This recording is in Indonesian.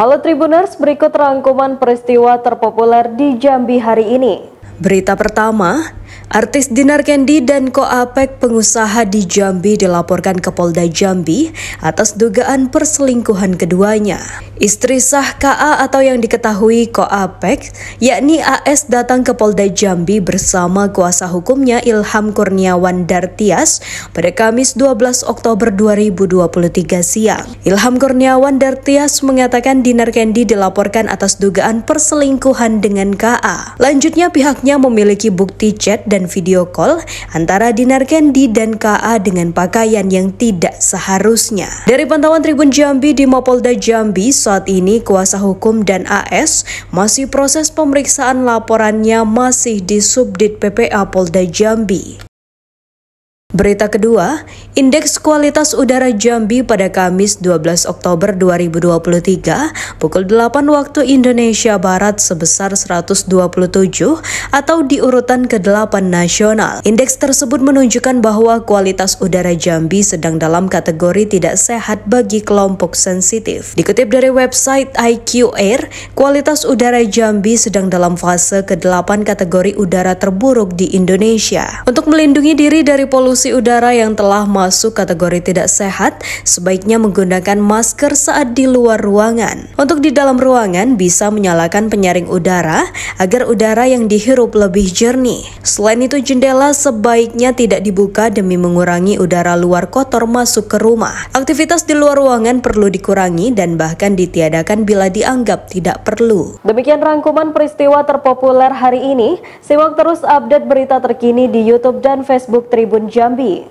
Halo Tribuners, berikut rangkuman peristiwa terpopuler di Jambi hari ini. Berita pertama, Artis Dinar Kendi dan Koapek pengusaha di Jambi dilaporkan ke Polda Jambi atas dugaan perselingkuhan keduanya. Istri sah KA atau yang diketahui Koapek, yakni AS datang ke Polda Jambi bersama kuasa hukumnya Ilham Kurniawan Dartias pada Kamis 12 Oktober 2023 siang. Ilham Kurniawan Dartias mengatakan Dinar Kendi dilaporkan atas dugaan perselingkuhan dengan KA. Lanjutnya pihaknya memiliki bukti chat dan dan video call antara Dinar Kendi dan KA dengan pakaian yang tidak seharusnya. Dari pantauan Tribun Jambi di Mapolda Jambi, saat ini kuasa hukum dan AS masih proses pemeriksaan laporannya masih di Subdit PPA Polda Jambi. Berita kedua, Indeks Kualitas Udara Jambi pada Kamis 12 Oktober 2023 pukul 8 waktu Indonesia Barat sebesar 127 atau di urutan ke-8 nasional. Indeks tersebut menunjukkan bahwa kualitas udara Jambi sedang dalam kategori tidak sehat bagi kelompok sensitif. Dikutip dari website IQ Air, kualitas udara Jambi sedang dalam fase ke-8 kategori udara terburuk di Indonesia. Untuk melindungi diri dari polusi polusi udara yang telah masuk kategori tidak sehat, sebaiknya menggunakan masker saat di luar ruangan. Untuk di dalam ruangan, bisa menyalakan penyaring udara agar udara yang dihirup lebih jernih. Selain itu, jendela sebaiknya tidak dibuka demi mengurangi udara luar kotor masuk ke rumah. Aktivitas di luar ruangan perlu dikurangi dan bahkan ditiadakan bila dianggap tidak perlu. Demikian rangkuman peristiwa terpopuler hari ini. Simak terus update berita terkini di YouTube dan Facebook Tribun Jam 闭。